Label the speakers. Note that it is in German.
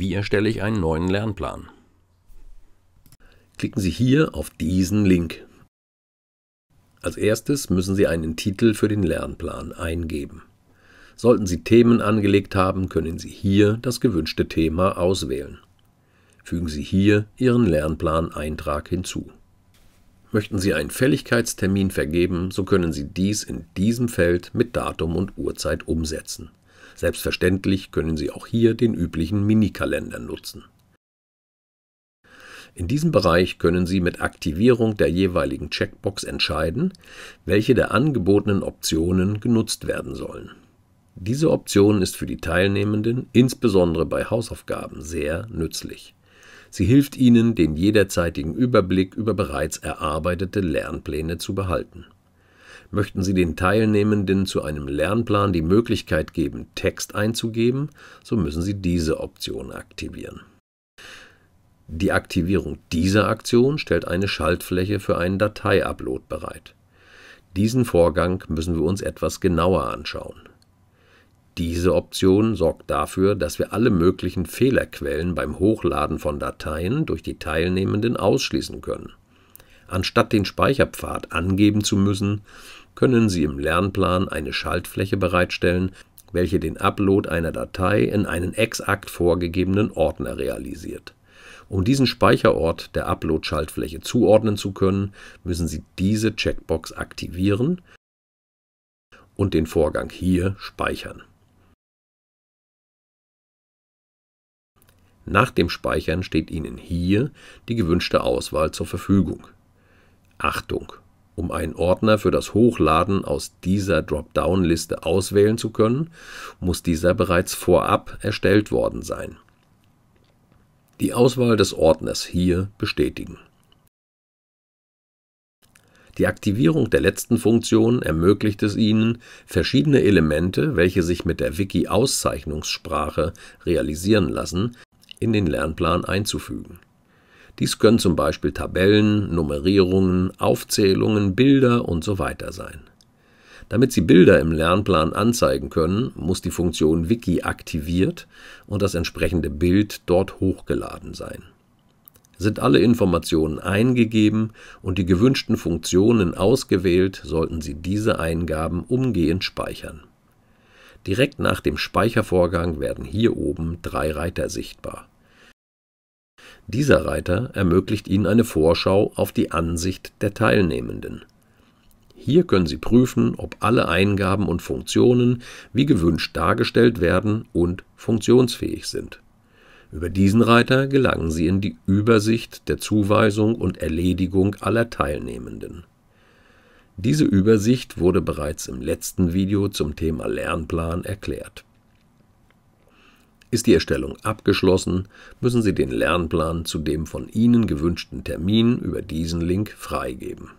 Speaker 1: Wie erstelle ich einen neuen Lernplan? Klicken Sie hier auf diesen Link. Als erstes müssen Sie einen Titel für den Lernplan eingeben. Sollten Sie Themen angelegt haben, können Sie hier das gewünschte Thema auswählen. Fügen Sie hier Ihren Lernplaneintrag hinzu. Möchten Sie einen Fälligkeitstermin vergeben, so können Sie dies in diesem Feld mit Datum und Uhrzeit umsetzen. Selbstverständlich können Sie auch hier den üblichen Minikalender nutzen. In diesem Bereich können Sie mit Aktivierung der jeweiligen Checkbox entscheiden, welche der angebotenen Optionen genutzt werden sollen. Diese Option ist für die Teilnehmenden, insbesondere bei Hausaufgaben, sehr nützlich. Sie hilft ihnen, den jederzeitigen Überblick über bereits erarbeitete Lernpläne zu behalten möchten Sie den Teilnehmenden zu einem Lernplan die Möglichkeit geben, Text einzugeben, so müssen Sie diese Option aktivieren. Die Aktivierung dieser Aktion stellt eine Schaltfläche für einen Dateiupload bereit. Diesen Vorgang müssen wir uns etwas genauer anschauen. Diese Option sorgt dafür, dass wir alle möglichen Fehlerquellen beim Hochladen von Dateien durch die Teilnehmenden ausschließen können. Anstatt den Speicherpfad angeben zu müssen, können Sie im Lernplan eine Schaltfläche bereitstellen, welche den Upload einer Datei in einen exakt vorgegebenen Ordner realisiert. Um diesen Speicherort der Upload-Schaltfläche zuordnen zu können, müssen Sie diese Checkbox aktivieren und den Vorgang hier speichern. Nach dem Speichern steht Ihnen hier die gewünschte Auswahl zur Verfügung. Achtung! Um einen Ordner für das Hochladen aus dieser Dropdown-Liste auswählen zu können, muss dieser bereits vorab erstellt worden sein. Die Auswahl des Ordners hier bestätigen. Die Aktivierung der letzten Funktion ermöglicht es Ihnen, verschiedene Elemente, welche sich mit der Wiki-Auszeichnungssprache realisieren lassen, in den Lernplan einzufügen dies können zum Beispiel Tabellen, Nummerierungen, Aufzählungen, Bilder und so weiter sein. Damit Sie Bilder im Lernplan anzeigen können, muss die Funktion Wiki aktiviert und das entsprechende Bild dort hochgeladen sein. Sind alle Informationen eingegeben und die gewünschten Funktionen ausgewählt, sollten Sie diese Eingaben umgehend speichern. Direkt nach dem Speichervorgang werden hier oben drei Reiter sichtbar. Dieser Reiter ermöglicht Ihnen eine Vorschau auf die Ansicht der Teilnehmenden. Hier können Sie prüfen, ob alle Eingaben und Funktionen wie gewünscht dargestellt werden und funktionsfähig sind. Über diesen Reiter gelangen Sie in die Übersicht der Zuweisung und Erledigung aller Teilnehmenden. Diese Übersicht wurde bereits im letzten Video zum Thema Lernplan erklärt. Ist die Erstellung abgeschlossen, müssen Sie den Lernplan zu dem von Ihnen gewünschten Termin über diesen Link freigeben